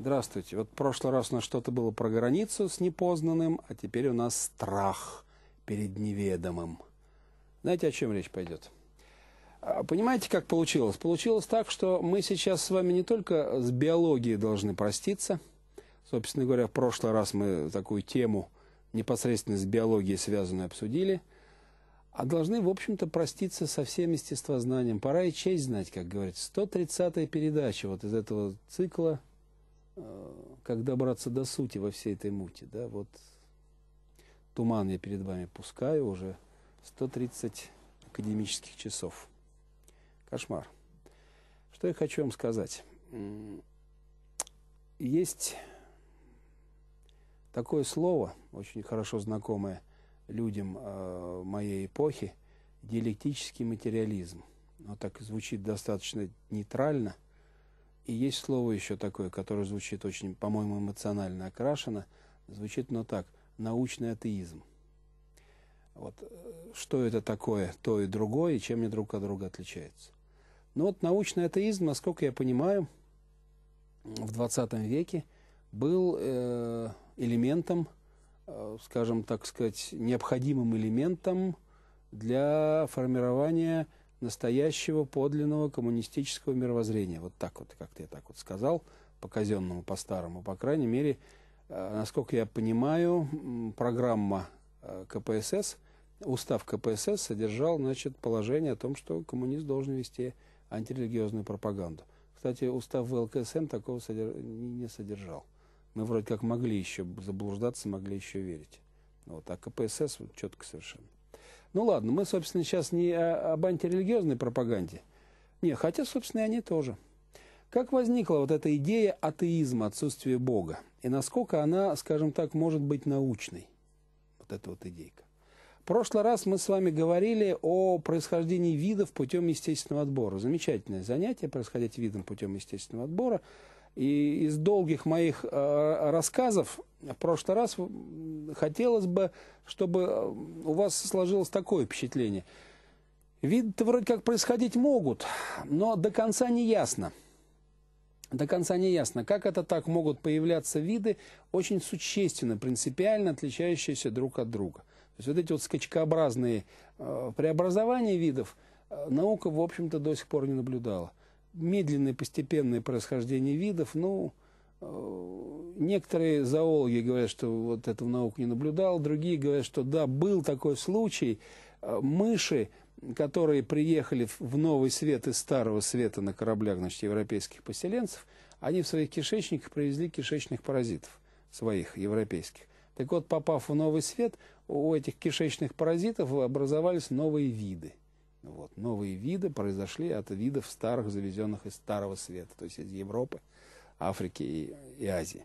Здравствуйте. Вот в прошлый раз у нас что-то было про границу с непознанным, а теперь у нас страх перед неведомым. Знаете, о чем речь пойдет? А понимаете, как получилось? Получилось так, что мы сейчас с вами не только с биологией должны проститься. Собственно говоря, в прошлый раз мы такую тему непосредственно с биологией связанную обсудили, а должны, в общем-то, проститься со всем естествознанием. Пора и честь знать, как говорится. 130-я передача вот из этого цикла – Э, как добраться до сути во всей этой мути, да, вот туман я перед вами пускаю уже 130 академических часов. Кошмар. Что я хочу вам сказать? Есть такое слово, очень хорошо знакомое людям э, моей эпохи, диалектический материализм. Оно так звучит достаточно нейтрально – и есть слово еще такое, которое звучит очень, по-моему, эмоционально окрашено. Звучит оно так. Научный атеизм. Вот э, что это такое, то и другое, и чем они друг от друга отличаются. Ну вот научный атеизм, насколько я понимаю, в 20 веке был э, элементом, э, скажем так сказать, необходимым элементом для формирования настоящего подлинного коммунистического мировоззрения. Вот так вот, как-то я так вот сказал, по-казенному, по-старому. По крайней мере, э, насколько я понимаю, программа э, КПСС, устав КПСС содержал значит, положение о том, что коммунист должен вести антирелигиозную пропаганду. Кстати, устав ВЛКСМ такого не содержал. Мы вроде как могли еще заблуждаться, могли еще верить. Вот. А КПСС четко совершенно. Ну ладно, мы, собственно, сейчас не об антирелигиозной пропаганде. Не, хотя, собственно, и они тоже. Как возникла вот эта идея атеизма, отсутствия Бога? И насколько она, скажем так, может быть научной? Вот эта вот идейка. В прошлый раз мы с вами говорили о происхождении видов путем естественного отбора. Замечательное занятие, происходить видом путем естественного отбора – и из долгих моих э, рассказов в прошлый раз хотелось бы, чтобы э, у вас сложилось такое впечатление. Виды-то вроде как происходить могут, но до конца не ясно. До конца не ясно, как это так могут появляться виды, очень существенно, принципиально отличающиеся друг от друга. То есть вот эти вот скачкообразные э, преобразования видов наука, в общем-то, до сих пор не наблюдала медленное постепенное происхождение видов, ну, э, некоторые зоологи говорят, что вот этого науку не наблюдал, другие говорят, что да, был такой случай, э, мыши, которые приехали в Новый Свет из Старого Света на кораблях, значит, европейских поселенцев, они в своих кишечниках привезли кишечных паразитов своих, европейских. Так вот, попав в Новый Свет, у этих кишечных паразитов образовались новые виды. Вот. Новые виды произошли от видов старых, завезенных из Старого Света, то есть из Европы, Африки и, и Азии.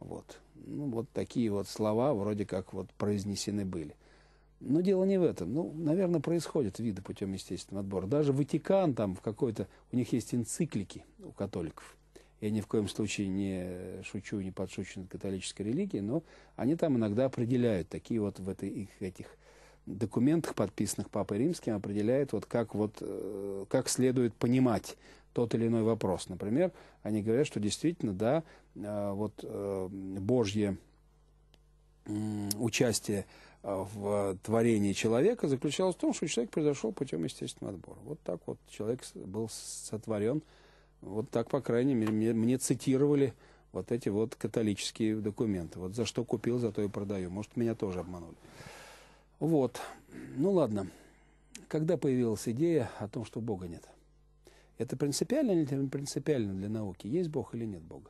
Вот. Ну, вот такие вот слова вроде как вот произнесены были. Но дело не в этом. Ну, наверное, происходят виды путем естественного отбора. Даже Ватикан там в какой-то... У них есть энциклики у католиков. Я ни в коем случае не шучу, не подшучу над католической религией, но они там иногда определяют такие вот в этой, их, этих документах, подписанных Папой Римским, определяет, вот как, вот, э, как следует понимать тот или иной вопрос. Например, они говорят, что действительно, да, э, вот э, Божье участие в творении человека заключалось в том, что человек произошел путем естественного отбора. Вот так вот человек был сотворен, вот так, по крайней мере, мне, мне цитировали вот эти вот католические документы. Вот за что купил, за то и продаю. Может, меня тоже обманули. Вот. Ну ладно. Когда появилась идея о том, что Бога нет? Это принципиально или не принципиально для науки? Есть Бог или нет Бога?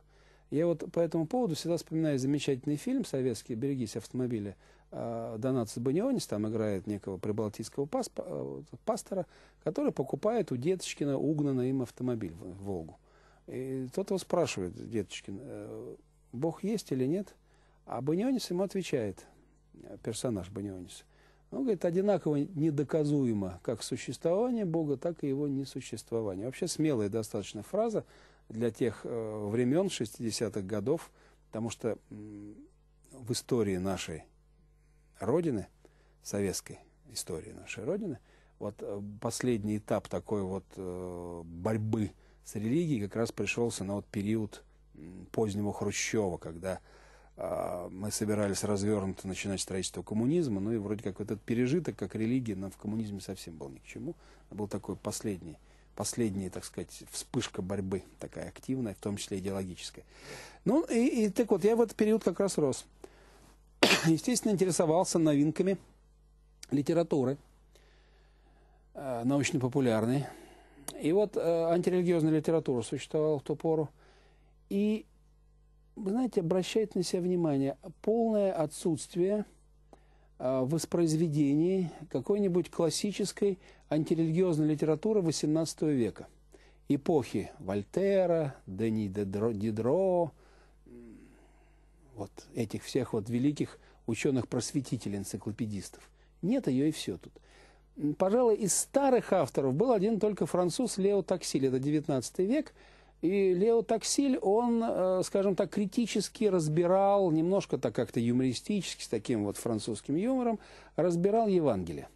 Я вот по этому поводу всегда вспоминаю замечательный фильм советский «Берегись автомобиля». А, Донатс Банионис там играет некого прибалтийского а, пастора, который покупает у Деточкина угнанный им автомобиль в «Волгу». И тот его спрашивает, Деточкин, э, Бог есть или нет? А Банионис ему отвечает, персонаж Баниониса. Он говорит, одинаково недоказуемо как существование Бога, так и его несуществование. Вообще смелая достаточно фраза для тех э, времен 60-х годов, потому что э, в истории нашей Родины, советской истории нашей Родины, вот э, последний этап такой вот э, борьбы с религией как раз пришелся на вот период позднего Хрущева, когда а, мы собирались развернуто начинать строительство коммунизма, ну и вроде как этот пережиток, как религия, нам в коммунизме совсем был ни к чему. Был такой последний, последняя, так сказать, вспышка борьбы такая активная, в том числе идеологическая. Ну и, и так вот, я в этот период как раз рос. Естественно, интересовался новинками литературы, э, научно-популярной. И вот э, антирелигиозная литература существовала в ту пору. И вы знаете, обращает на себя внимание полное отсутствие а, воспроизведений какой-нибудь классической антирелигиозной литературы XVIII века. Эпохи Вольтера, Дени Дидро, вот этих всех вот великих ученых-просветителей, энциклопедистов. Нет ее и все тут. Пожалуй, из старых авторов был один только француз Лео Таксиль, это XIX век – и Лео Таксиль, он, э, скажем так, критически разбирал, немножко так как-то юмористически, с таким вот французским юмором, разбирал Евангелие.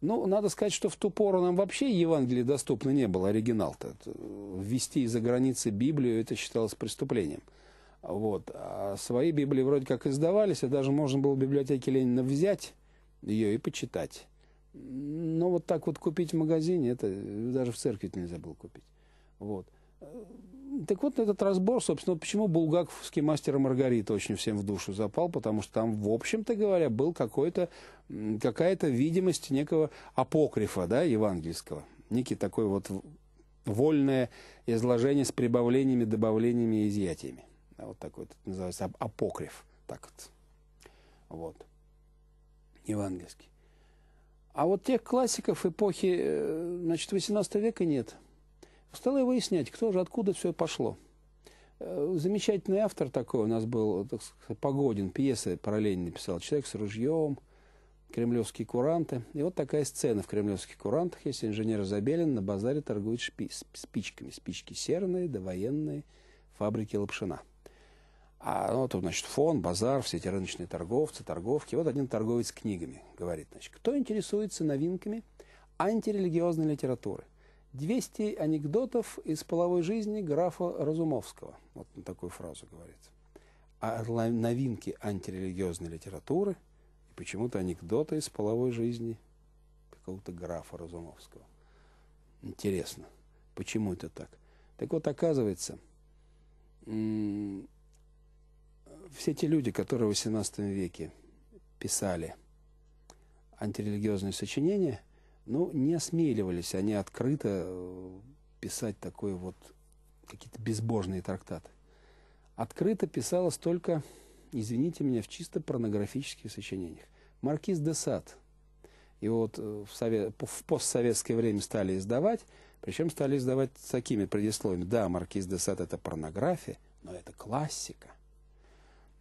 Ну, надо сказать, что в ту пору нам вообще Евангелие доступно не было, оригинал-то. Э, ввести из-за границы Библию, это считалось преступлением. Вот. А свои Библии вроде как издавались, а даже можно было в библиотеке Ленина взять ее и почитать. Но вот так вот купить в магазине, это даже в церкви нельзя было купить. Вот. Так вот, этот разбор, собственно, почему булгаковский мастер Маргарита очень всем в душу запал, потому что там, в общем-то говоря, был какой-то, какая-то видимость некого апокрифа, да, евангельского. Некий такой вот вольное изложение с прибавлениями, добавлениями и изъятиями. Вот такой вот, называется апокриф, так вот. Вот. Евангельский. А вот тех классиков эпохи, э, значит, 18 века нет стала выяснять, кто же, откуда все пошло. Э, замечательный автор такой у нас был, так сказать, Погодин, пьесы параллельно писал. «Человек с ружьем», «Кремлевские куранты». И вот такая сцена в «Кремлевских курантах», если инженер Забелин на базаре торгует шпи спичками. Спички серные, довоенные, фабрики лапшина. А ну, вот значит, фон, базар, все эти рыночные торговцы, торговки. Вот один торговец книгами говорит, значит, кто интересуется новинками антирелигиозной литературы – 200 анекдотов из половой жизни графа Разумовского. Вот он такую фразу говорит. А новинки антирелигиозной литературы и почему-то анекдоты из половой жизни какого-то графа Разумовского. Интересно, почему это так? Так вот, оказывается, все те люди, которые в XVIII веке писали антирелигиозные сочинения – ну, не осмеливались они открыто э, писать такой вот какие-то безбожные трактаты. Открыто писалось только, извините меня, в чисто порнографических сочинениях. Маркиз де Сад. И вот э, в, совет, в постсоветское время стали издавать, причем стали издавать с такими предисловиями. Да, Маркиз де Сад это порнография, но это классика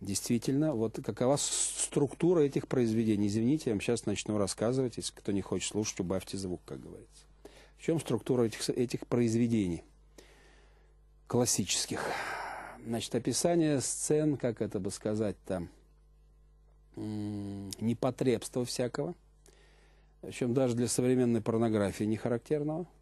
действительно, вот какова структура этих произведений. Извините, я вам сейчас начну рассказывать. Если кто не хочет слушать, убавьте звук, как говорится. В чем структура этих, этих произведений классических? Значит, описание сцен, как это бы сказать там, непотребства всякого, в чем даже для современной порнографии не характерного –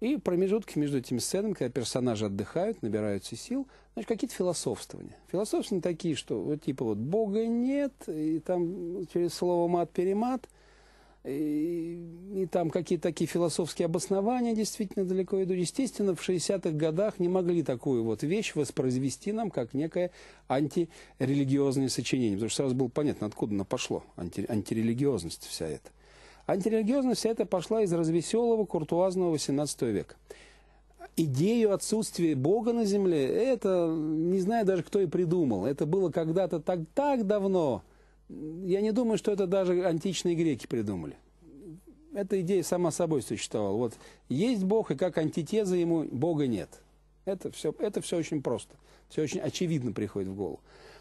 и промежутки между этими сценами, когда персонажи отдыхают, набираются сил, значит, какие-то философствования. Философствования такие, что вот, типа вот Бога нет, и там через слово мат-перемат, и, и там какие-то такие философские обоснования действительно далеко идут. Естественно, в 60-х годах не могли такую вот вещь воспроизвести нам, как некое антирелигиозное сочинение. Потому что сразу было понятно, откуда она пошло, анти, антирелигиозность вся эта. Антирелигиозность эта пошла из развеселого, куртуазного XVIII века. Идею отсутствия Бога на земле, это не знаю даже, кто и придумал. Это было когда-то так, так давно. Я не думаю, что это даже античные греки придумали. Эта идея сама собой существовала. Вот есть Бог, и как антитеза ему Бога нет. Это все, это все очень просто. Все очень очевидно приходит в голову.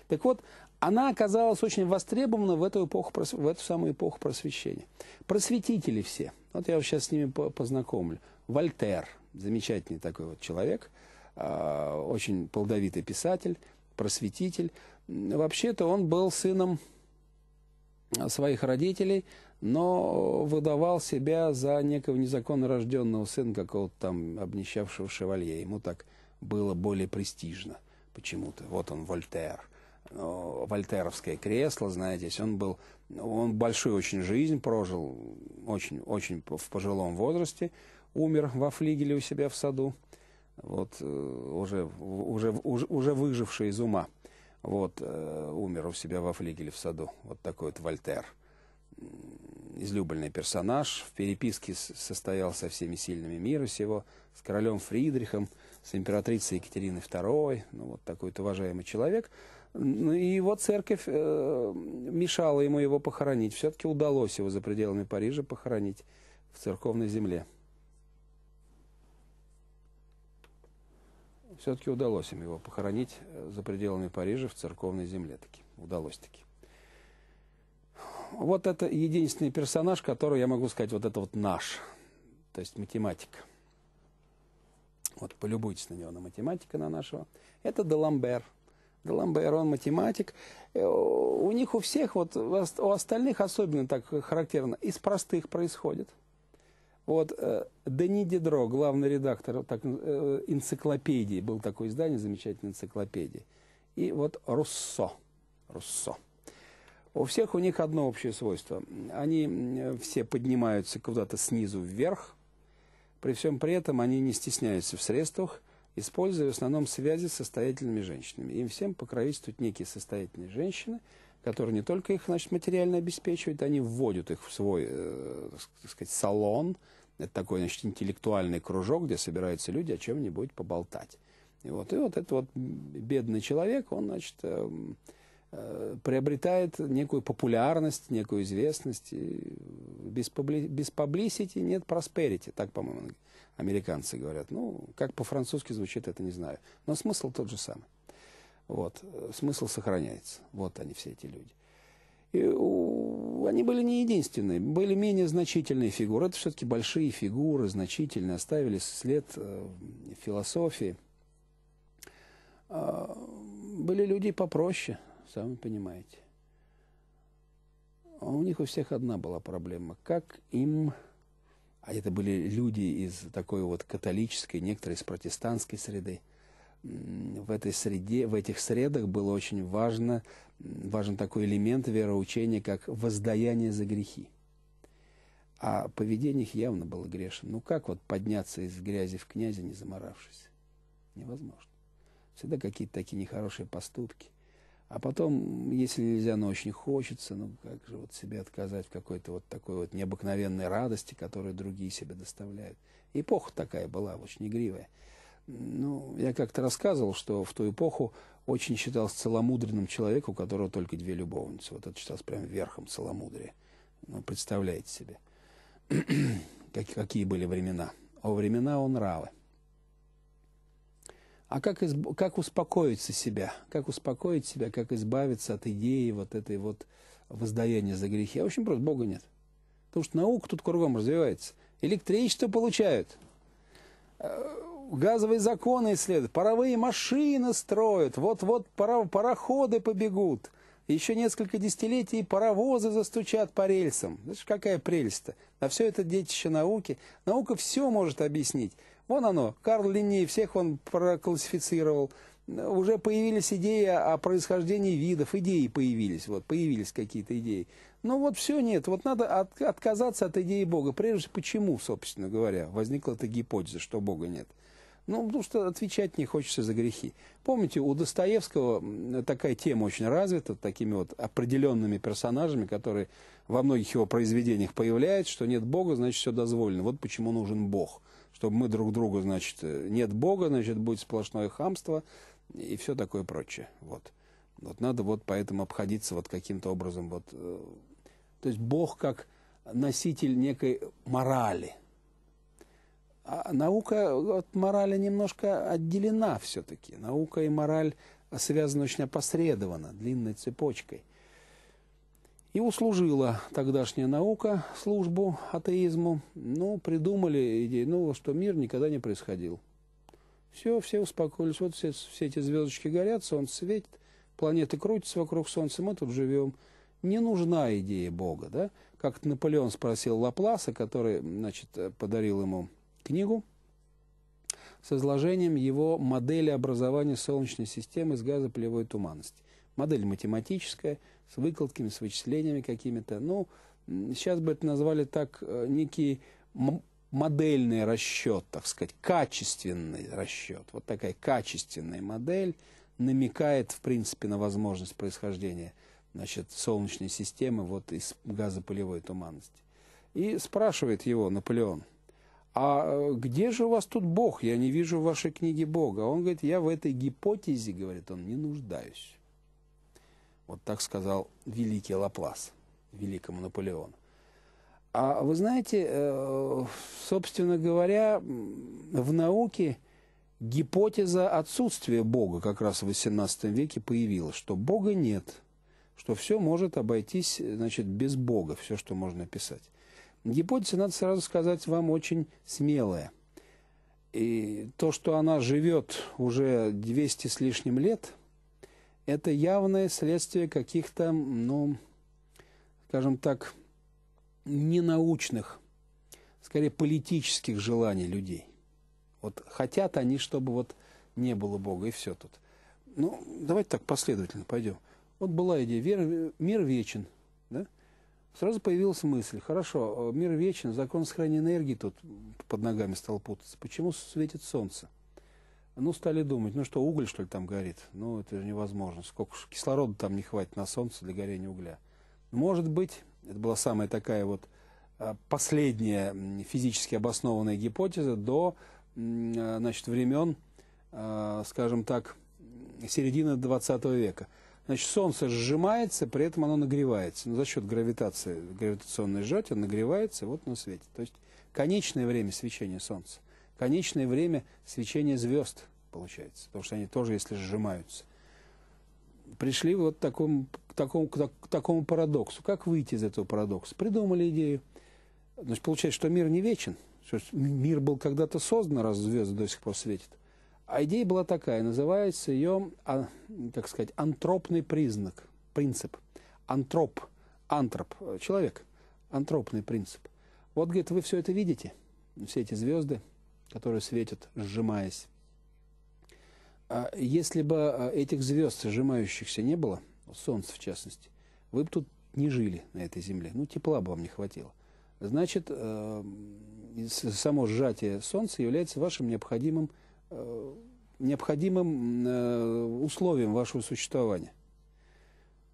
Так вот, она оказалась очень востребована в эту, эпоху, в эту самую эпоху просвещения. Просветители все. Вот я сейчас с ними познакомлю. Вольтер, замечательный такой вот человек, а, очень плодовитый писатель, просветитель. Вообще-то он был сыном а, своих родителей, но выдавал себя за некого незаконно рожденного сына какого-то там обнищавшего шевалье. Ему так было более престижно почему-то. Вот он, Вольтер. Э, вольтеровское кресло, знаете, он был, он большую очень жизнь прожил, очень, очень в пожилом возрасте, умер во флигеле у себя в саду, вот, э, уже, уже, уже, уже выживший из ума, вот, э, умер у себя во флигеле в саду, вот такой вот Вольтер, излюбленный персонаж, в переписке состоял со всеми сильными мира сего, с королем Фридрихом, с императрицей Екатериной II, ну, вот такой вот уважаемый человек – ну, и его церковь э, мешала ему его похоронить. Все-таки удалось его за пределами Парижа похоронить в церковной земле. Все-таки удалось им его похоронить э, за пределами Парижа в церковной земле. Таки. Удалось таки. Вот это единственный персонаж, который, я могу сказать, вот это вот наш. То есть математика. Вот полюбуйтесь на него, на математика, на нашего. Это Даламбер. Далам Байрон, математик. Э, у них у всех, вот у остальных особенно так характерно, из простых происходит. Вот э, Дени Дидро, главный редактор так, э, энциклопедии, был такое издание, замечательной энциклопедии. И вот Руссо. Руссо. У всех у них одно общее свойство. Они все поднимаются куда-то снизу вверх. При всем при этом они не стесняются в средствах – используя в основном связи с состоятельными женщинами. Им всем покровительствуют некие состоятельные женщины, которые не только их значит, материально обеспечивают, они вводят их в свой, э, так сказать, салон. Это такой значит, интеллектуальный кружок, где собираются люди о чем-нибудь поболтать. И вот, и вот этот вот бедный человек, он, значит, э, э, приобретает некую популярность, некую известность. без, побли, без publicity нет просперити, так, по-моему, американцы говорят. Ну, как по-французски звучит, это не знаю. Но смысл тот же самый. Вот. Смысл сохраняется. Вот они, все эти люди. И у, они были не единственные, были менее значительные фигуры. Это все-таки большие фигуры, значительные, оставили след э, философии. А, были люди попроще, сами понимаете. А у них у всех одна была проблема. Как им а это были люди из такой вот католической, некоторые из протестантской среды. В этой среде, в этих средах было очень важно, важен такой элемент вероучения, как воздаяние за грехи. А поведение их явно было грешным. Ну как вот подняться из грязи в князя, не заморавшись? Невозможно. Всегда какие-то такие нехорошие поступки. А потом, если нельзя, но очень хочется, ну как же вот себе отказать в какой-то вот такой вот необыкновенной радости, которую другие себе доставляют. Эпоха такая была, очень игривая. Ну, я как-то рассказывал, что в ту эпоху очень считался целомудренным человек, у которого только две любовницы. Вот это считалось прям верхом целомудрия. Ну, представляете себе, как, какие были времена. О, времена он нравы а как, изб... как успокоиться себя, как успокоить себя, как избавиться от идеи вот этой вот воздаяния за грехи. А очень просто, Бога нет. Потому что наука тут кругом развивается. Электричество получают, э, газовые законы исследуют, паровые машины строят, вот-вот пара... пароходы побегут. Еще несколько десятилетий паровозы застучат по рельсам. Знаешь, какая прелесть-то. А все это детище науки. Наука все может объяснить. Вон оно, Карл Линней, всех он проклассифицировал. Уже появились идеи о происхождении видов, идеи появились, вот, появились какие-то идеи. Но ну вот все нет, вот надо от, отказаться от идеи Бога. Прежде всего, почему, собственно говоря, возникла эта гипотеза, что Бога нет? Ну, потому что отвечать не хочется за грехи. Помните, у Достоевского такая тема очень развита, такими вот определенными персонажами, которые во многих его произведениях появляются, что нет Бога, значит, все дозволено. Вот почему нужен Бог. Чтобы мы друг другу, значит, э, нет Бога, значит, будет сплошное хамство и все такое прочее. Вот. Вот надо вот поэтому обходиться вот каким-то образом. Вот. Э, то есть Бог как носитель некой морали – а наука от морали немножко отделена все-таки. Наука и мораль связаны очень опосредованно, длинной цепочкой. И услужила тогдашняя наука службу атеизму. Ну, придумали идею, ну, что мир никогда не происходил. Все, все успокоились. Вот все, все эти звездочки горят, солнце светит, планеты крутятся вокруг солнца, мы тут живем. Не нужна идея Бога, да? Как Наполеон спросил Лапласа, который, значит, подарил ему книгу с изложением его модели образования Солнечной системы с газопылевой туманности. Модель математическая, с выкладками, с вычислениями какими-то. Ну, сейчас бы это назвали так э, некий модельный расчет, так сказать, качественный расчет. Вот такая качественная модель намекает, в принципе, на возможность происхождения значит, Солнечной системы вот из газопылевой туманности. И спрашивает его Наполеон – а э, где же у вас тут Бог? Я не вижу в вашей книге Бога. Он говорит, я в этой гипотезе, говорит он, не нуждаюсь. Вот так сказал великий Лаплас, великому Наполеону. А вы знаете, э, собственно говоря, в науке гипотеза отсутствия Бога как раз в XVIII веке появилась, что Бога нет, что все может обойтись значит, без Бога, все, что можно писать. Гипотеза, надо сразу сказать, вам очень смелая. И то, что она живет уже 200 с лишним лет, это явное следствие каких-то, ну, скажем так, ненаучных, скорее политических желаний людей. Вот хотят они, чтобы вот не было Бога, и все тут. Ну, давайте так последовательно пойдем. Вот была идея, вер, мир вечен, Сразу появилась мысль, хорошо, э, мир вечен, закон сохранения энергии тут под ногами стал путаться. Почему светит солнце? Ну, стали думать, ну что, уголь, что ли, там горит? Ну, это же невозможно. Сколько же кислорода там не хватит на солнце для горения угля? Может быть, это была самая такая вот э, последняя физически обоснованная гипотеза до э, значит, времен, скажем так, середины 20 века – Значит, Солнце сжимается, при этом оно нагревается. Ну, за счет гравитации, гравитационной сжатия нагревается, вот оно светит. То есть конечное время свечения Солнца, конечное время свечения звезд получается, потому что они тоже, если сжимаются. Пришли вот к такому, к такому, к такому парадоксу. Как выйти из этого парадокса? Придумали идею. Значит, получается, что мир не вечен, что мир был когда-то создан, раз звезды до сих пор светят. А идея была такая, называется ее, а, как сказать, антропный признак, принцип. Антроп, антроп, э, человек, антропный принцип. Вот, говорит, вы все это видите, все эти звезды, которые светят, сжимаясь. А Если бы э, этих звезд, сжимающихся, не было, Солнце в частности, вы бы тут не жили на этой земле, ну, тепла бы вам не хватило. Значит, э, само сжатие Солнца является вашим необходимым необходимым э, условием вашего существования.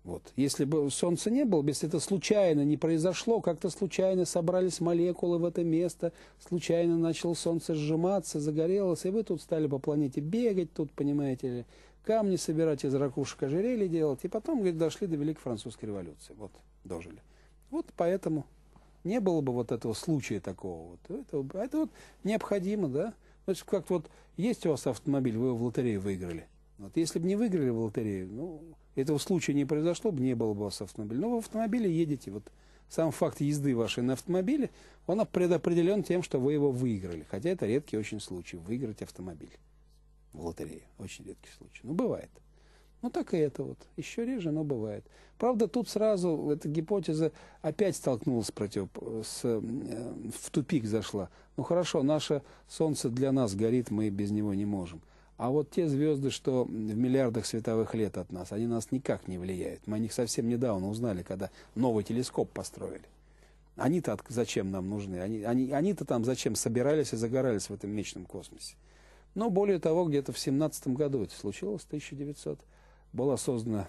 Вот. Если бы Солнца не было, если это случайно не произошло, как-то случайно собрались молекулы в это место, случайно начало Солнце сжиматься, загорелось, и вы тут стали по планете бегать, тут, понимаете камни собирать, из ракушек ожерелье делать, и потом, говорит, дошли до Великой Французской революции. Вот, дожили. Вот поэтому не было бы вот этого случая такого. Вот. Это, это вот необходимо, да, Значит, как-то вот есть у вас автомобиль, вы его в лотерею выиграли. Вот если бы не выиграли в лотерею, ну, этого случая не произошло бы, не было бы у вас автомобиля. Но вы в автомобиле едете. Вот сам факт езды вашей на автомобиле, он предопределен тем, что вы его выиграли. Хотя это редкий очень случай, выиграть автомобиль в лотерее. Очень редкий случай. Ну, бывает. Ну так и это вот. Еще реже, но бывает. Правда, тут сразу эта гипотеза опять столкнулась против... с, э, в тупик зашла. Ну хорошо, наше Солнце для нас горит, мы без него не можем. А вот те звезды, что в миллиардах световых лет от нас, они нас никак не влияют. Мы о них совсем недавно узнали, когда новый телескоп построили. Они-то зачем нам нужны? Они, они, они-то там зачем собирались и загорались в этом мечном космосе? Но более того, где-то в 17 году это случилось, в 1900 была создана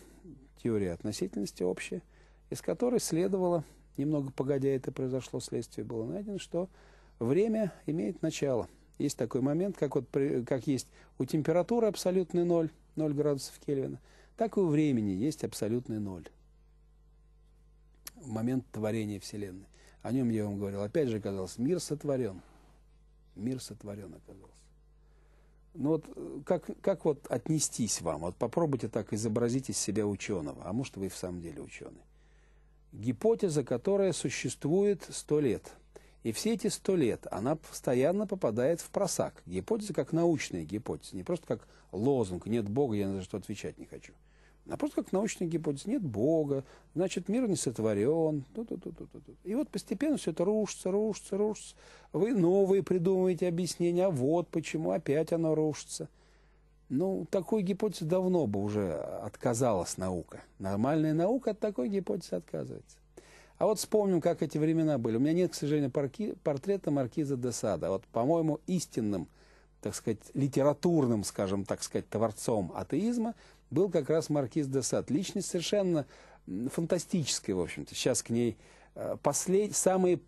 теория относительности общая, из которой следовало, немного погодя это произошло, следствие было найдено, что время имеет начало. Есть такой момент, как, вот, как есть у температуры абсолютный ноль, ноль градусов Кельвина, так и у времени есть абсолютный ноль. В момент творения Вселенной. О нем я вам говорил. Опять же оказалось, мир сотворен. Мир сотворен оказался. Ну вот э, как, как вот отнестись вам? Вот попробуйте так изобразить из себя ученого, а может вы и в самом деле ученый. Гипотеза, которая существует сто лет. И все эти сто лет она постоянно попадает в просак. Гипотеза как научная гипотеза, не просто как лозунг «нет Бога, я на что отвечать не хочу» а просто как научная гипотеза. Нет Бога, значит, мир не сотворен. И вот постепенно все это рушится, рушится, рушится. Вы новые придумываете объяснения, а вот почему опять оно рушится. Ну, такой гипотезы давно бы уже отказалась наука. Нормальная наука от такой гипотезы отказывается. А вот вспомним, как эти времена были. У меня нет, к сожалению, парки, портрета маркиза де Сада. Вот, по-моему, истинным, так сказать, литературным, скажем так сказать, творцом атеизма – был как раз маркиз де Сад. Личность совершенно фантастическая, в общем-то. Сейчас к ней э, послед... самые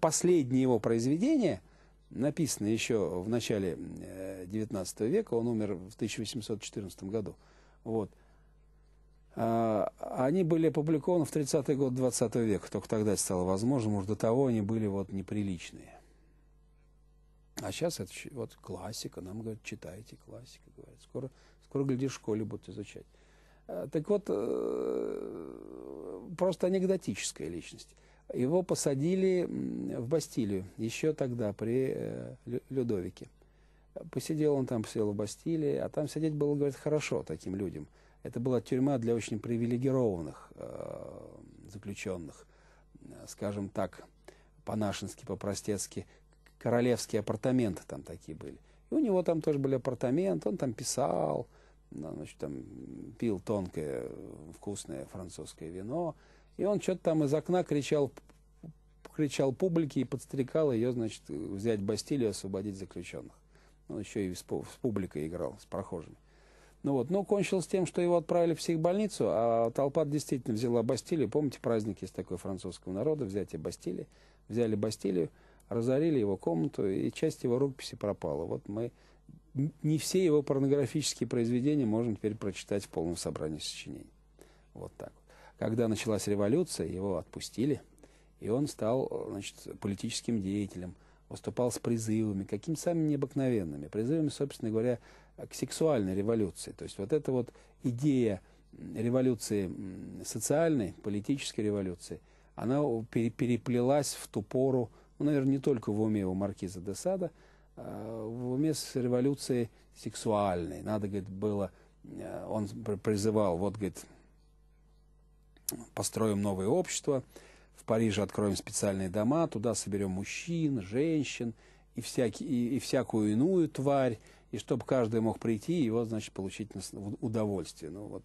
последние его произведения, написанные еще в начале XIX э, века, он умер в 1814 году, вот, а, они были опубликованы в 30-й год 20 -го века, только тогда это стало возможным, может, до того они были вот неприличные. А сейчас это вот классика, нам говорят, читайте классика, говорят. Скоро скоро, глядишь, в школе будут изучать. Э, так вот, э, просто анекдотическая личность. Его посадили в Бастилию еще тогда, при э, Людовике. Посидел он там, посидел в Бастилии, а там сидеть было, говорит, хорошо таким людям. Это была тюрьма для очень привилегированных заключенных, скажем так, по-нашенски, по-простецки, королевские апартаменты там такие были. И у него там тоже были апартаменты, он там писал, ну, значит, там, пил тонкое, вкусное французское вино, и он что-то там из окна кричал, кричал публике и подстрекал ее, значит, взять Бастилию, освободить заключенных. Он еще и с, публикой играл, с прохожими. Ну вот, но ну, кончилось тем, что его отправили в психбольницу, а толпа действительно взяла Бастилию. Помните, праздник есть такой французского народа, взятие Бастилии. Взяли Бастилию, разорили его комнату, и часть его рукописи пропала. Вот мы не все его порнографические произведения можно теперь прочитать в полном собрании сочинений. Вот так. Когда началась революция, его отпустили, и он стал значит, политическим деятелем, выступал с призывами, какими самыми необыкновенными, призывами, собственно говоря, к сексуальной революции. То есть вот эта вот идея революции социальной, политической революции, она переплелась в ту пору, ну, наверное, не только в уме у маркиза де Сада, Э, в уме с революцией сексуальной. Надо, говорит, было, э, он призывал, вот, говорит, построим новое общество, в Париже откроем специальные дома, туда соберем мужчин, женщин и, всякий, и, и всякую иную тварь, и чтобы каждый мог прийти и его, значит, получить удовольствие. Ну, вот,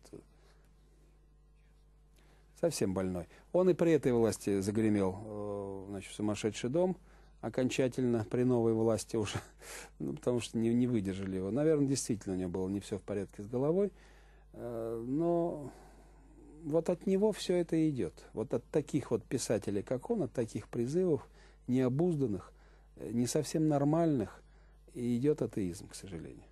совсем больной. Он и при этой власти загремел, э, значит, в сумасшедший дом – окончательно при новой власти уже, ну, потому что не, не выдержали его. Наверное, действительно у него было не все в порядке с головой, э, но вот от него все это идет. Вот от таких вот писателей, как он, от таких призывов, необузданных, э, не совсем нормальных, идет атеизм, к сожалению.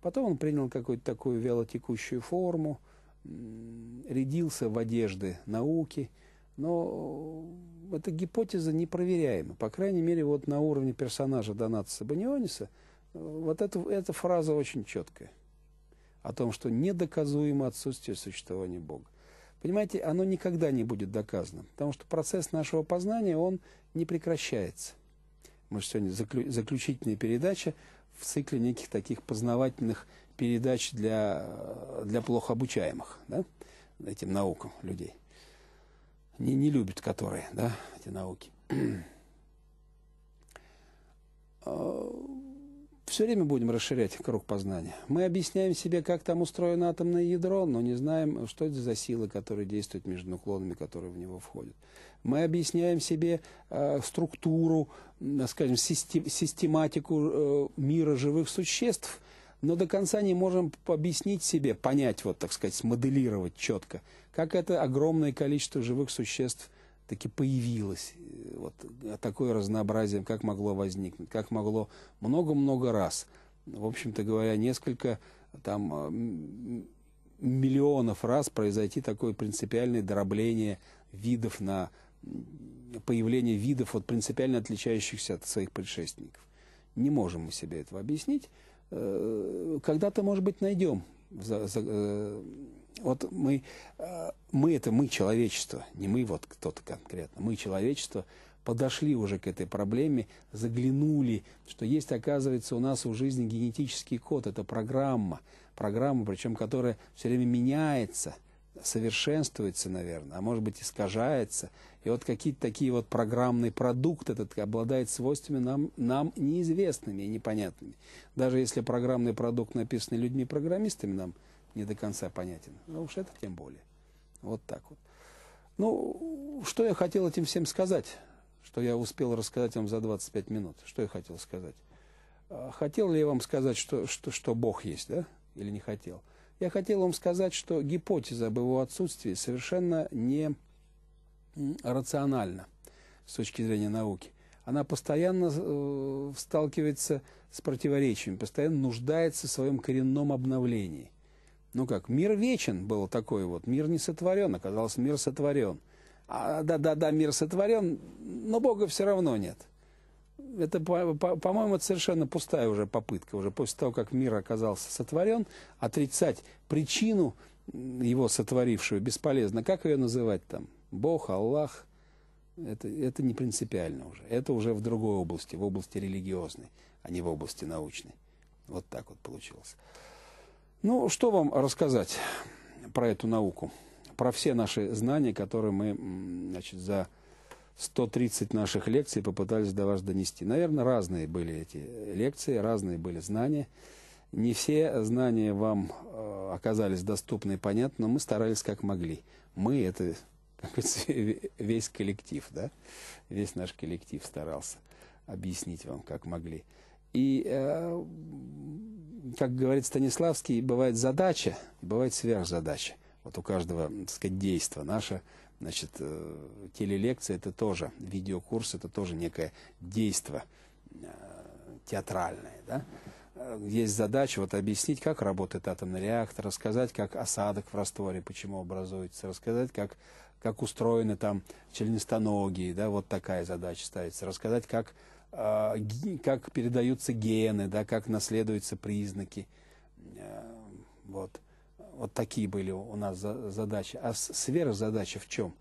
Потом он принял какую-то такую вялотекущую форму, рядился в одежды науки – но эта гипотеза непроверяема. По крайней мере, вот на уровне персонажа Доната Сабаниониса э, вот это, эта фраза очень четкая. О том, что недоказуемо отсутствие существования Бога. Понимаете, оно никогда не будет доказано, потому что процесс нашего познания, он не прекращается. Мы же сегодня заклю, заключительная передача в цикле неких таких познавательных передач для, э, для плохо обучаемых да, этим наукам людей не, не любят которые, да, эти науки. А, Все время будем расширять круг познания. Мы объясняем себе, как там устроено атомное ядро, но не знаем, что это за силы, которые действуют между нуклонами, которые в него входят. Мы объясняем себе э, структуру, э, скажем, систематику э, мира живых существ – но до конца не можем объяснить себе, понять, вот так сказать, смоделировать четко, как это огромное количество живых существ таки появилось, э, вот а такое разнообразие, как могло возникнуть, как могло много-много раз, в общем-то говоря, несколько там а, миллионов раз произойти такое принципиальное дробление видов на появление видов, вот принципиально отличающихся от своих предшественников. Не можем мы себе этого объяснить. Э, когда-то, может быть, найдем. Э, вот мы, э, мы это мы человечество, не мы вот кто-то конкретно, мы человечество подошли уже к этой проблеме, заглянули, что есть, оказывается, у нас в жизни генетический код, это программа, программа, причем которая все время меняется – совершенствуется, наверное, а может быть искажается. И вот какие-то такие вот программный продукт этот обладает свойствами нам, нам неизвестными и непонятными. Даже если программный продукт написан людьми-программистами, нам не до конца понятен. Ну уж это тем более. Вот так вот. Ну, что я хотел этим всем сказать? Что я успел рассказать вам за 25 минут? Что я хотел сказать? А, хотел ли я вам сказать, что, что, что Бог есть, да? Или не хотел? Я хотел вам сказать, что гипотеза об его отсутствии совершенно не рациональна с точки зрения науки. Она постоянно э, сталкивается с противоречиями, постоянно нуждается в своем коренном обновлении. Ну как, мир вечен был такой вот, мир не сотворен, оказалось, мир сотворен. Да-да-да, мир сотворен, но Бога все равно нет это, по-моему, по по совершенно пустая уже попытка, уже после того, как мир оказался сотворен, отрицать причину его сотворившего бесполезно. Как ее называть там? Бог, Аллах? Это, это не принципиально уже. Это уже в другой области, в области религиозной, а не в области научной. Вот так вот получилось. Ну, что вам рассказать про эту науку? Про все наши знания, которые мы значит, за 130 наших лекций попытались до вас донести. Наверное, разные были эти лекции, разные были знания. Не все знания вам э, оказались доступны и понятны, но мы старались как могли. Мы — это как весь коллектив, да? Весь наш коллектив старался объяснить вам, как могли. И, э, как говорит Станиславский, бывает задача, бывает сверхзадача. Вот у каждого, так сказать, действия. Наша Значит, э, телелекция – это тоже, видеокурс – это тоже некое действие э, театральное, да? Э, есть задача вот объяснить, как работает атомный реактор, рассказать, как осадок в растворе, почему образуется, рассказать, как, как устроены там членистоногие, да, вот такая задача ставится, рассказать, как, э, как передаются гены, да, как наследуются признаки, э, вот. Вот такие были у нас задачи. А сверхзадача в чем?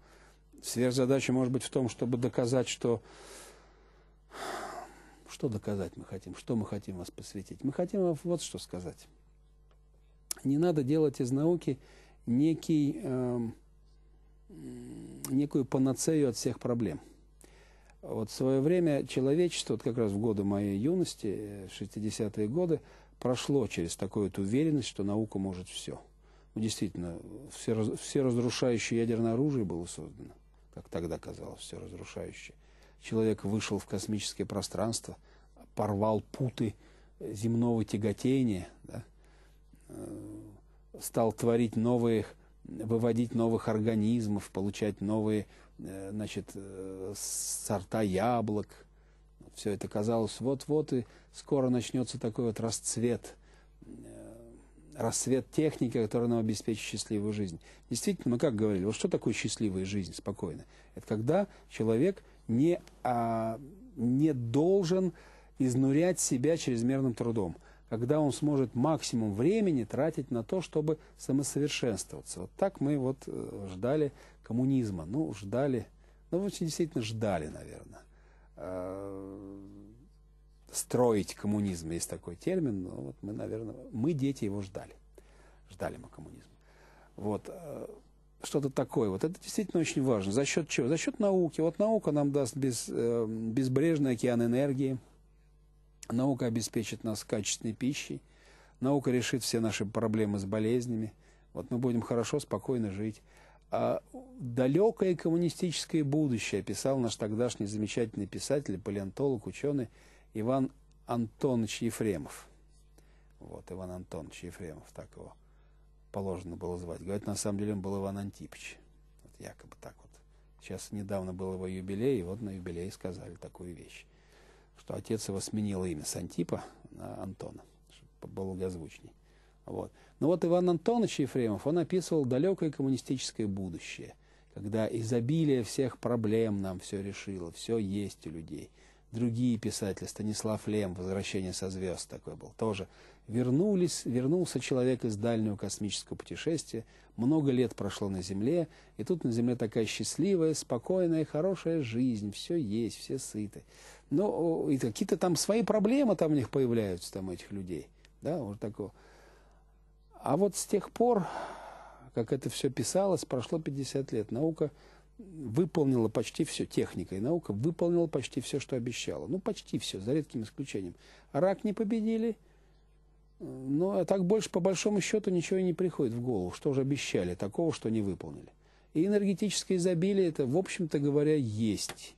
Сверхзадача может быть в том, чтобы доказать, что... Что доказать мы хотим? Что мы хотим вас посвятить? Мы хотим вот что сказать. Не надо делать из науки некий, э, некую панацею от всех проблем. Вот в свое время человечество, вот как раз в годы моей юности, 60-е э, годы, прошло через такую вот уверенность, что наука может все. Ну, действительно все, все разрушающее ядерное оружие было создано, как тогда казалось, все разрушающее. Человек вышел в космическое пространство, порвал путы земного тяготения, да, э, стал творить новые, выводить новых организмов, получать новые э, значит, э, сорта яблок. Все это казалось вот-вот, и скоро начнется такой вот расцвет рассвет техники, которая нам обеспечит счастливую жизнь. Действительно, мы как говорили, вот что такое счастливая жизнь, спокойно? Это когда человек не, а, не должен изнурять себя чрезмерным трудом, когда он сможет максимум времени тратить на то, чтобы самосовершенствоваться. Вот так мы вот э, ждали коммунизма. Ну, ждали, ну, очень действительно ждали, наверное. А, строить коммунизм, есть такой термин, но вот мы, наверное, мы, дети, его ждали. Ждали мы коммунизм. Вот, э, что-то такое. Вот это действительно очень важно. За счет чего? За счет науки. Вот наука нам даст без, э, безбрежный океан энергии. Наука обеспечит нас качественной пищей. Наука решит все наши проблемы с болезнями. Вот мы будем хорошо, спокойно жить. А далекое коммунистическое будущее писал наш тогдашний замечательный писатель, палеонтолог, ученый Иван Антонович Ефремов. Вот, Иван Антонович Ефремов, так его положено было звать. Говорят, на самом деле он был Иван Антипович. Вот якобы так вот. Сейчас недавно был его юбилей, и вот на юбилей сказали такую вещь, что отец его сменил имя с Антипа на Антона, чтобы было благозвучней. Вот. Но вот Иван Антонович Ефремов, он описывал далекое коммунистическое будущее, когда изобилие всех проблем нам все решило, все есть у людей – другие писатели, Станислав Лем, «Возвращение со звезд» такой был, тоже. Вернулись, вернулся человек из дальнего космического путешествия, много лет прошло на Земле, и тут на Земле такая счастливая, спокойная, хорошая жизнь, все есть, все сыты. Но и какие-то там свои проблемы там у них появляются, там у этих людей, да, вот такого. А вот с тех пор, как это все писалось, прошло 50 лет, наука выполнила почти все, техника и наука выполнила почти все, что обещала. Ну, почти все, за редким исключением. Рак не победили, э, но так больше, по большому счету, ничего и не приходит в голову, что же обещали такого, что не выполнили. И энергетическое изобилие это, в общем-то говоря, есть.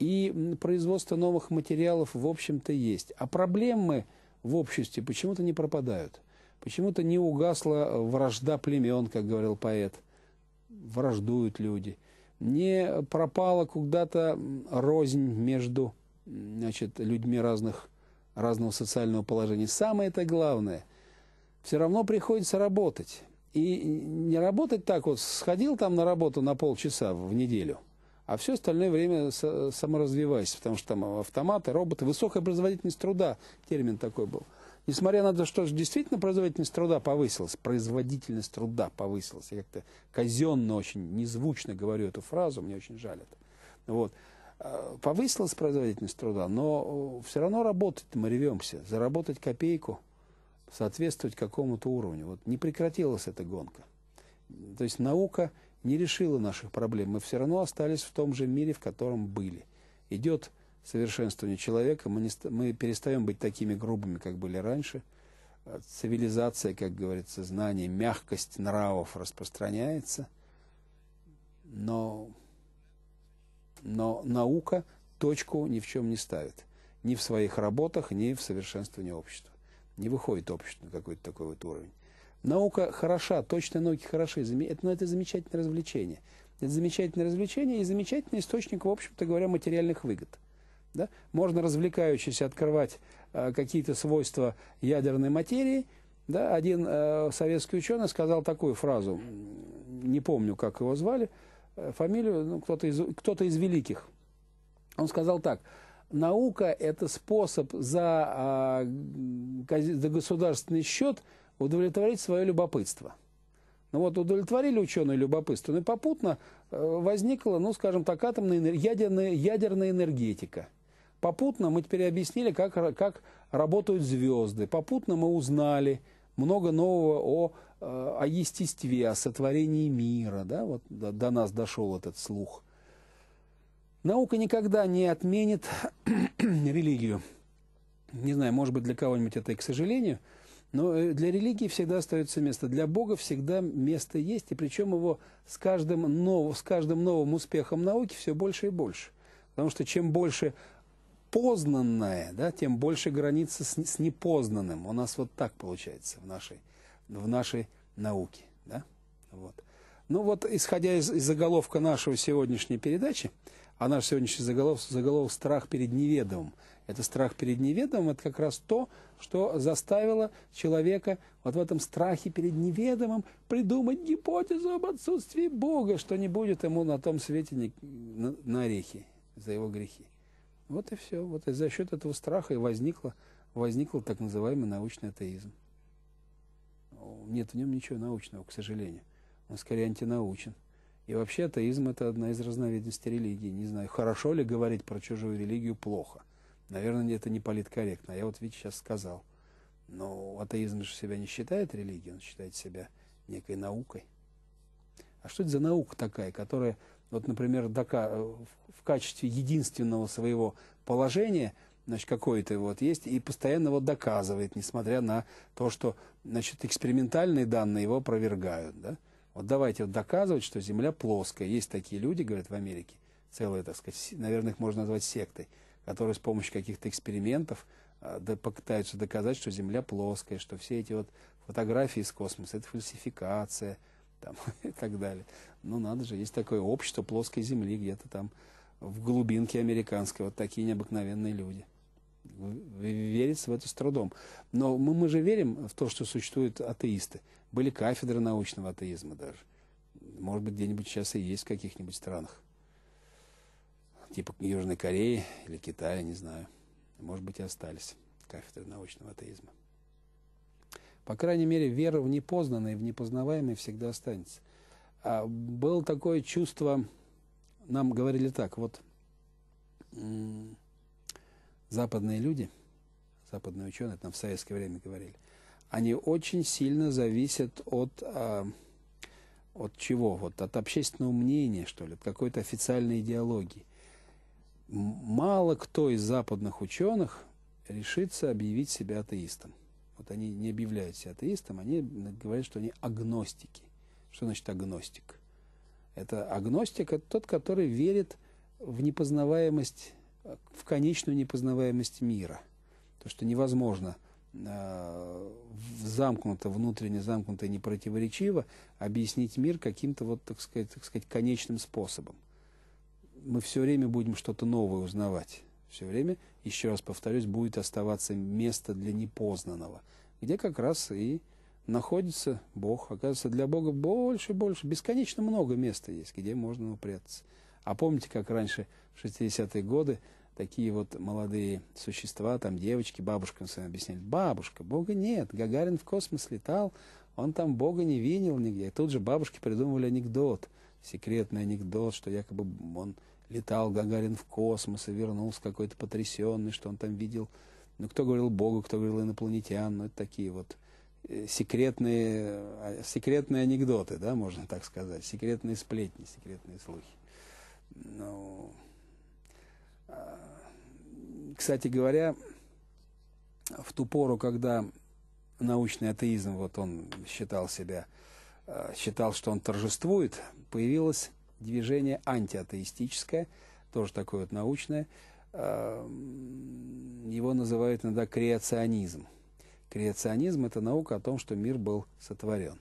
И производство новых материалов, в общем-то, есть. А проблемы в обществе почему-то не пропадают. Почему-то не угасла э, вражда племен, как говорил поэт. Враждуют люди – не пропала куда-то рознь между значит, людьми разных, разного социального положения. Самое это главное, все равно приходится работать. И не работать так вот, сходил там на работу на полчаса в неделю, а все остальное время саморазвиваясь, потому что там автоматы, роботы, высокая производительность труда, термин такой был – несмотря на то, что действительно производительность труда повысилась, производительность труда повысилась, я как-то казенно очень, незвучно говорю эту фразу, мне очень жаль это. Вот. А, повысилась производительность труда, но э, все равно работать мы ревемся, заработать копейку, соответствовать какому-то уровню. Вот не прекратилась эта гонка. То есть наука не решила наших проблем, мы все равно остались в том же мире, в котором были. Идет совершенствования человека, мы, не, мы перестаем быть такими грубыми, как были раньше. А цивилизация, как говорится, знание, мягкость нравов распространяется. Но, но наука точку ни в чем не ставит. Ни в своих работах, ни в совершенствовании общества. Не выходит общество на какой-то такой вот уровень. Наука хороша, точные науки хороши, это, но ну, это замечательное развлечение. Это замечательное развлечение и замечательный источник, в общем-то говоря, материальных выгод. Да? Можно развлекающиеся открывать э, какие-то свойства ядерной материи. Да? Один э, советский ученый сказал такую фразу, не помню, как его звали, э, фамилию, ну, кто-то из, кто из великих. Он сказал так, наука – это способ за, э, за государственный счет удовлетворить свое любопытство. Ну вот удовлетворили ученые любопытство, но ну, и попутно э, возникла, ну скажем так, атомная, ядерная, ядерная энергетика – Попутно мы теперь объяснили, как, как работают звезды. Попутно мы узнали много нового о, э, о естестве, о сотворении мира. Да? Вот до, до нас дошел этот слух. Наука никогда не отменит религию. Не знаю, может быть, для кого-нибудь это и к сожалению, но э, для религии всегда остается место. Для Бога всегда место есть, и причем его с каждым, нов, с каждым новым успехом науки все больше и больше. Потому что чем больше познанное, да, тем больше границы с, с непознанным. У нас вот так получается в нашей, в нашей науке. Да? Вот. Ну вот, исходя из, из заголовка нашего сегодняшней передачи, а наш сегодняшний заголовок, заголовок «Страх перед неведомым». Это страх перед неведомым, это как раз то, что заставило человека вот в этом страхе перед неведомым придумать гипотезу об отсутствии Бога, что не будет ему на том свете ни, на, на орехи за его грехи. Вот и все. Вот и за счет этого страха и возникло, возникло так называемый научный атеизм. Нет в нем ничего научного, к сожалению. Он скорее антинаучен. И вообще атеизм – это одна из разновидностей религии. Не знаю, хорошо ли говорить про чужую религию плохо. Наверное, это не политкорректно. А я вот ведь сейчас сказал. Но атеизм же себя не считает религией, он считает себя некой наукой. А что это за наука такая, которая вот, например, Дака э, в качестве единственного своего положения, значит, какое-то вот есть, и постоянно его доказывает, несмотря на то, что, значит, экспериментальные данные его опровергают, да. Вот давайте вот доказывать, что Земля плоская. Есть такие люди, говорят, в Америке, целые, так сказать, наверное, их можно назвать сектой, которые с помощью каких-то экспериментов э, да, пытаются доказать, что Земля плоская, что все эти вот фотографии из космоса – это фальсификация – там, и так далее. Ну, надо же, есть такое общество плоской земли где-то там, в глубинке американской, вот такие необыкновенные люди. Верится в это с трудом. Но мы, мы же верим в то, что существуют атеисты. Были кафедры научного атеизма даже. Может быть, где-нибудь сейчас и есть в каких-нибудь странах. Типа Южной Кореи или Китая, не знаю. Может быть, и остались кафедры научного атеизма. По крайней мере, вера в непознанное, и в непознаваемое всегда останется. А было такое чувство, нам говорили так, вот западные люди, западные ученые, нам в советское время говорили, они очень сильно зависят от, а, от чего? Вот от общественного мнения, что ли, от какой-то официальной идеологии. Мало кто из западных ученых решится объявить себя атеистом. Вот они не объявляют себя атеистом, они говорят, что они агностики. Что значит агностик? Это агностик – это тот, который верит в непознаваемость, в конечную непознаваемость мира. То, что невозможно э, замкнуто, внутренне замкнуто и непротиворечиво объяснить мир каким-то, вот, так сказать, так сказать, конечным способом. Мы все время будем что-то новое узнавать все время, еще раз повторюсь, будет оставаться место для непознанного, где как раз и находится Бог. Оказывается, для Бога больше и больше, бесконечно много места есть, где можно упрятаться. А помните, как раньше, в 60-е годы, такие вот молодые существа, там девочки, бабушкам своим объясняли, бабушка, Бога нет, Гагарин в космос летал, он там Бога не видел нигде. И тут же бабушки придумывали анекдот, секретный анекдот, что якобы он летал Гагарин в космос и вернулся какой-то потрясенный, что он там видел. Ну, кто говорил Богу, кто говорил инопланетян, ну, это такие вот э, секретные, а, секретные анекдоты, да, можно так сказать, секретные сплетни, секретные слухи. Ну, а, кстати говоря, в ту пору, когда научный атеизм, вот он считал себя, э, считал, что он торжествует, появилась движение антиатеистическое, тоже такое вот научное, эм, его называют иногда креационизм. Креационизм – это наука о том, что мир был сотворен.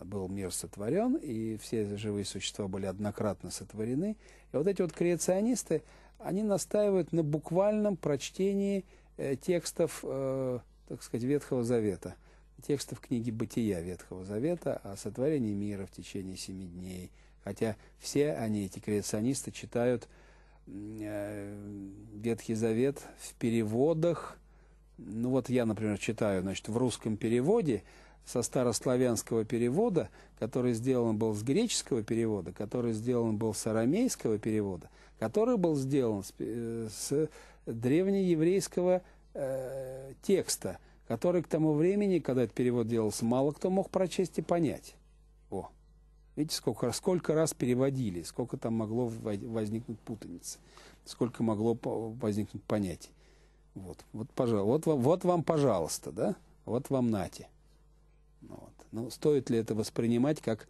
Был мир сотворен, и все живые существа были однократно сотворены. И вот эти вот креационисты, они настаивают на буквальном прочтении э, текстов, э, так сказать, Ветхого Завета, текстов книги «Бытия» Ветхого Завета о сотворении мира в течение семи дней – Хотя все они, эти креационисты, читают э, Ветхий Завет в переводах. Ну вот я, например, читаю, значит, в русском переводе со старославянского перевода, который сделан был с греческого перевода, который сделан был с арамейского перевода, который был сделан с, э, с древнееврейского э, текста, который к тому времени, когда этот перевод делался, мало кто мог прочесть и понять. О. Видите, сколько, сколько раз переводили, сколько там могло возникнуть путаницы, сколько могло возникнуть понятий. Вот, вот, пожалуйста, вот, вот вам, пожалуйста, да? Вот вам нате. Ну вот. Ну, стоит ли это воспринимать как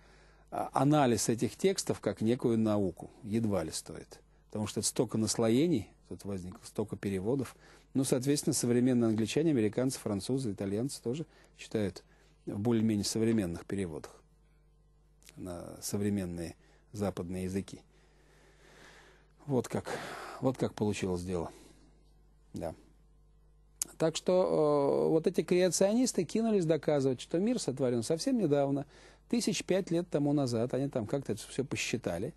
а, анализ этих текстов, как некую науку? Едва ли стоит. Потому что это столько наслоений, тут возникло столько переводов. Ну, соответственно, современные англичане, американцы, французы, итальянцы тоже читают в более-менее современных переводах на современные западные языки. Вот как, вот как получилось дело. Да. Так что э, вот эти креационисты кинулись доказывать, что мир сотворен совсем недавно, тысяч пять лет тому назад, они там как-то все посчитали,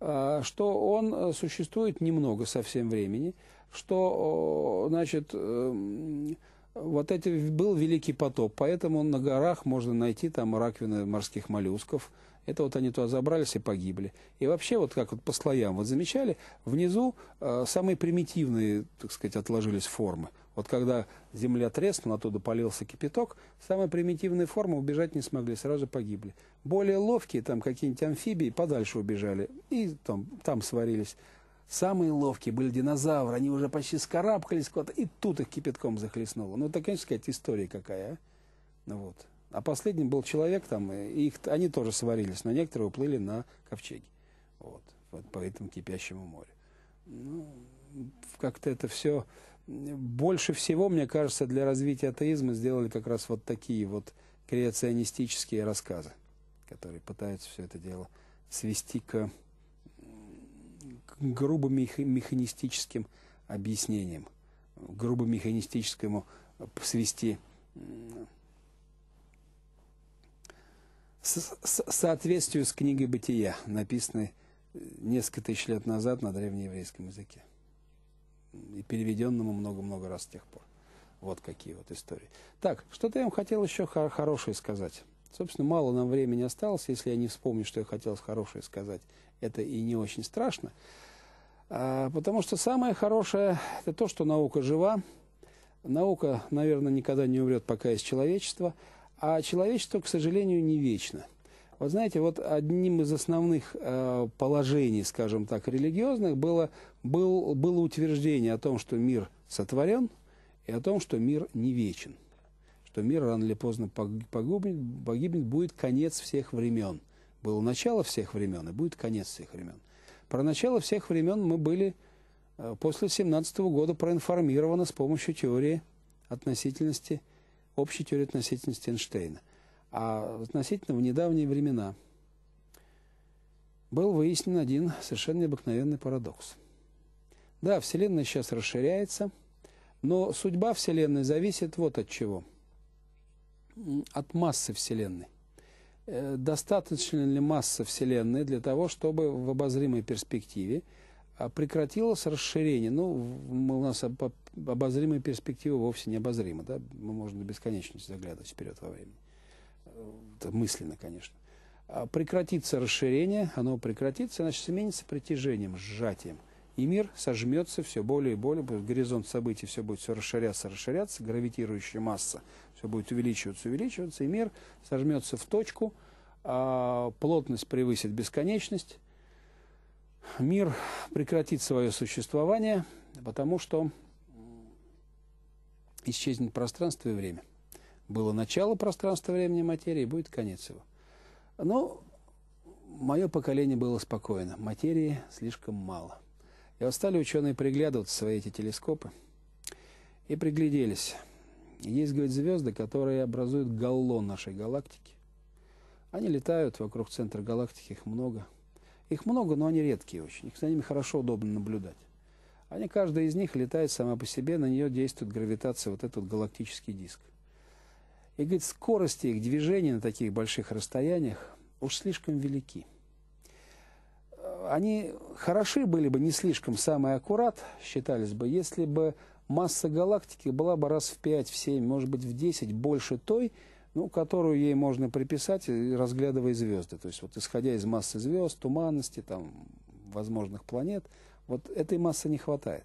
э, что он э, существует немного совсем времени, что, э, значит, э, вот это был великий потоп, поэтому на горах можно найти там раковины морских моллюсков, это вот они туда забрались и погибли. И вообще, вот как вот по слоям, вот замечали, внизу э, самые примитивные, так сказать, отложились формы. Вот когда земля треснула, оттуда полился кипяток, самые примитивные формы убежать не смогли, сразу погибли. Более ловкие, там какие-нибудь амфибии, подальше убежали и там, там сварились. Самые ловкие были динозавры, они уже почти скарабкались куда-то, и тут их кипятком захлестнуло. Ну, это, конечно, сказать, история какая, а? Ну вот. А последний был человек там, и их, они тоже сварились, но некоторые уплыли на ковчеге. Вот, вот по этому кипящему морю. Ну, как-то это все... Больше всего, мне кажется, для развития атеизма сделали как раз вот такие вот креационистические рассказы, которые пытаются все это дело свести к, к грубо механистическим объяснениям, грубо механистическому свести с, соответствию с книгой «Бытия», написанной э, несколько тысяч лет назад на древнееврейском языке. И переведенному много-много раз с тех пор. Вот какие вот истории. Так, что-то я вам хотел еще хор хорошее сказать. Собственно, мало нам времени осталось, если я не вспомню, что я хотел хорошее сказать. Это и не очень страшно. А, потому что самое хорошее – это то, что наука жива. Наука, наверное, никогда не умрет, пока есть человечество – а человечество, к сожалению, не вечно. Вот знаете, вот одним из основных э, положений, скажем так, религиозных было, был, было утверждение о том, что мир сотворен, и о том, что мир не вечен, что мир рано или поздно погибнет, погибнет будет конец всех времен. Было начало всех времен, и будет конец всех времен. Про начало всех времен мы были э, после 17 -го года проинформированы с помощью теории относительности общей теории относительности Эйнштейна. А относительно в недавние времена был выяснен один совершенно необыкновенный парадокс. Да, Вселенная сейчас расширяется, но судьба Вселенной зависит вот от чего. От массы Вселенной. Э, достаточно ли масса Вселенной для того, чтобы в обозримой перспективе – а, прекратилось расширение. Ну, у нас обозримая перспектива вовсе не обозрима, да? Мы можем до бесконечности заглядывать вперед во времени. Это мысленно, конечно. А прекратится расширение, оно прекратится, значит, сменится притяжением, сжатием. И мир сожмется все более и более, горизонт событий все будет все расширяться, расширяться, гравитирующая масса все будет увеличиваться, увеличиваться, и мир сожмется в точку, а плотность превысит бесконечность, мир прекратит свое существование, потому что исчезнет пространство и время. Было начало пространства, времени, материи, будет конец его. Но мое поколение было спокойно. Материи слишком мало. И вот стали ученые приглядываться свои эти телескопы и пригляделись. Есть, говорит, звезды, которые образуют галлон нашей галактики. Они летают вокруг центра галактики, их много – их много, но они редкие очень. Их за ними хорошо, удобно наблюдать. Они, каждая из них летает сама по себе, на нее действует гравитация, вот этот галактический диск. И, говорит, скорости их движения на таких больших расстояниях уж слишком велики. Они хороши были бы не слишком самый аккурат, считались бы, если бы масса галактики была бы раз в 5, в 7, может быть, в 10 больше той, ну, которую ей можно приписать, э, разглядывая звезды. То есть, вот исходя из массы звезд, туманности, там, возможных планет, вот этой массы не хватает.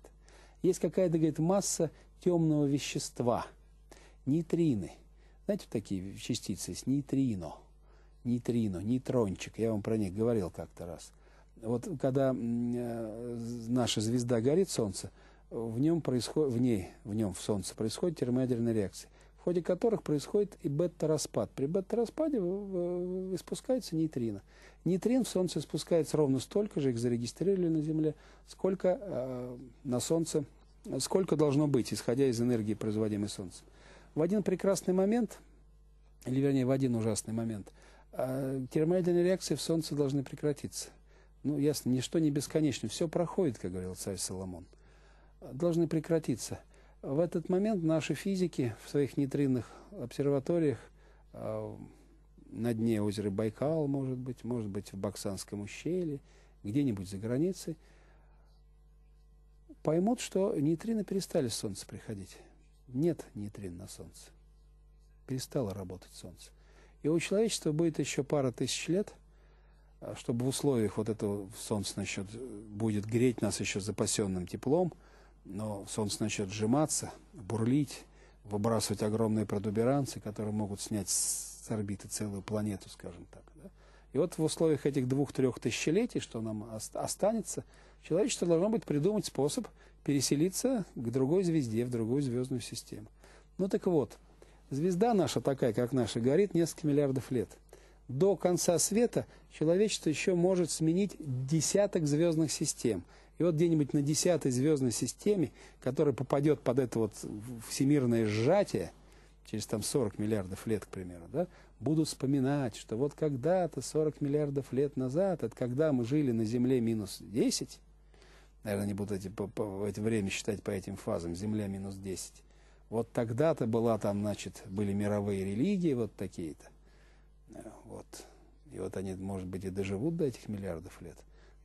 Есть какая-то, говорит, масса темного вещества, нейтрины. Знаете, такие частицы есть, нейтрино, нейтрино, нейтрончик. Я вам про них говорил как-то раз. Вот когда э, наша звезда горит, Солнце, в нем происходит, в ней, в нем, в Солнце происходит термоядерная реакция ходе которых происходит и бета-распад. При бета-распаде испускается нейтрино. Нейтрин в Солнце испускается ровно столько же, их зарегистрировали на Земле, сколько э, на Солнце, сколько должно быть, исходя из энергии, производимой Солнцем. В один прекрасный момент, или вернее в один ужасный момент, э, термоядерные реакции в Солнце должны прекратиться. Ну, ясно, ничто не бесконечно, все проходит, как говорил царь Соломон. Должны прекратиться. В этот момент наши физики в своих нейтринных обсерваториях э, на дне озера Байкал, может быть, может быть, в Баксанском ущелье, где-нибудь за границей, поймут, что нейтрины перестали с Солнца приходить. Нет нейтрин на Солнце. Перестало работать Солнце. И у человечества будет еще пара тысяч лет, а, чтобы в условиях вот этого Солнца насчет будет греть нас еще запасенным теплом – но солнце начнет сжиматься, бурлить, выбрасывать огромные протуберанцы, которые могут снять с орбиты целую планету, скажем так. Да? И вот в условиях этих двух-трех тысячелетий, что нам останется, человечество должно быть придумать способ переселиться к другой звезде, в другую звездную систему. Ну так вот, звезда наша такая, как наша, горит несколько миллиардов лет. До конца света человечество еще может сменить десяток звездных систем – и вот где-нибудь на десятой звездной системе, которая попадет под это вот всемирное сжатие, через там 40 миллиардов лет, к примеру, да, будут вспоминать, что вот когда-то, 40 миллиардов лет назад, это когда мы жили на Земле минус 10, наверное, не будут эти, по, по, это время считать по этим фазам, Земля минус 10, вот тогда-то была там, значит, были мировые религии вот такие-то, э, вот, и вот они, может быть, и доживут до этих миллиардов лет.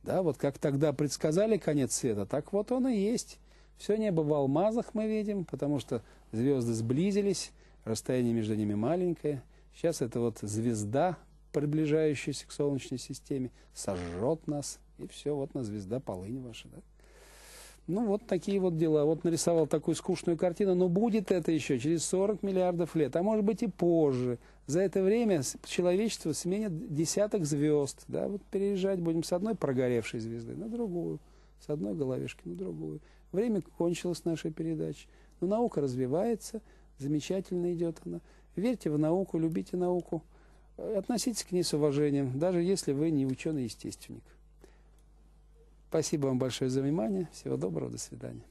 Да, вот как тогда предсказали конец света, так вот он и есть. Все небо в алмазах мы видим, потому что звезды сблизились, расстояние между ними маленькое. Сейчас это вот звезда, приближающаяся к Солнечной системе, сожжет нас, и все, вот на звезда полынь ваша, да? Ну, вот такие вот дела. Вот нарисовал такую скучную картину, но будет это еще через 40 миллиардов лет, а может быть и позже. За это время человечество сменит десяток звезд. Да? Вот переезжать будем с одной прогоревшей звезды на другую, с одной головешки на другую. Время кончилось нашей передачи. Но наука развивается, замечательно идет она. Верьте в науку, любите науку. Э, относитесь к ней с уважением, даже если вы не ученый-естественник. Спасибо вам большое за внимание. Всего доброго. До свидания.